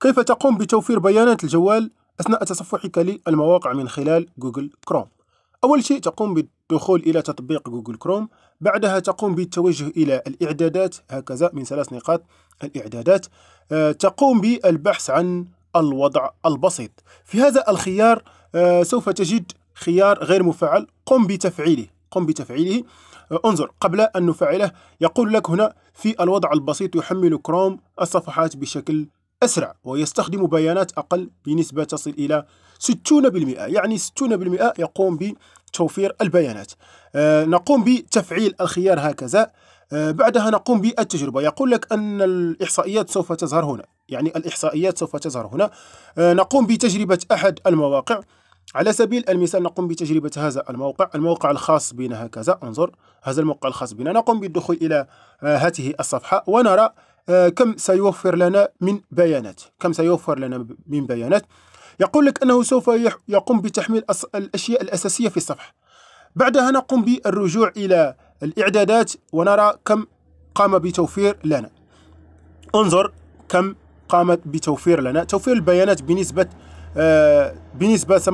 كيف تقوم بتوفير بيانات الجوال أثناء تصفحك للمواقع من خلال جوجل كروم؟ أول شيء تقوم بالدخول إلى تطبيق جوجل كروم بعدها تقوم بالتوجه إلى الإعدادات هكذا من ثلاث نقاط الإعدادات آه، تقوم بالبحث عن الوضع البسيط في هذا الخيار آه، سوف تجد خيار غير مفعل قم بتفعيله قم بتفعيله آه، انظر قبل أن نفعله يقول لك هنا في الوضع البسيط يحمل كروم الصفحات بشكل أسرع ويستخدم بيانات أقل بنسبة تصل إلى 60% يعني 60% يقوم بتوفير البيانات آه، نقوم بتفعيل الخيار هكذا آه، بعدها نقوم بالتجربة يقول لك أن الإحصائيات سوف تظهر هنا يعني الإحصائيات سوف تظهر هنا آه، نقوم بتجربة أحد المواقع على سبيل المثال نقوم بتجربة هذا الموقع الموقع الخاص بنا هكذا انظر هذا الموقع الخاص بنا نقوم بالدخول إلى هذه الصفحة ونرى آه، كم سيوفر لنا من بيانات كم سيوفر لنا من بيانات يقول لك أنه سوف يقوم بتحميل الأشياء الأساسية في الصفحة بعدها نقوم بالرجوع إلى الإعدادات ونرى كم قام بتوفير لنا انظر كم قامت بتوفير لنا توفير البيانات بنسبة آه بنسبة 18%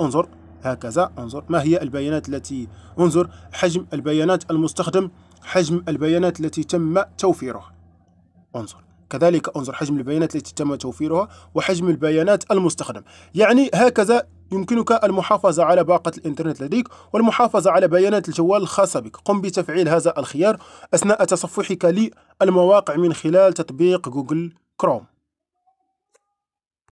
انظر هكذا انظر ما هي البيانات التي انظر حجم البيانات المستخدم حجم البيانات التي تم توفيرها انظر كذلك انظر حجم البيانات التي تم توفيرها وحجم البيانات المستخدم يعني هكذا يمكنك المحافظة على باقة الإنترنت لديك والمحافظة على بيانات الجوال الخاصة بك قم بتفعيل هذا الخيار أثناء تصفحك للمواقع من خلال تطبيق جوجل كروم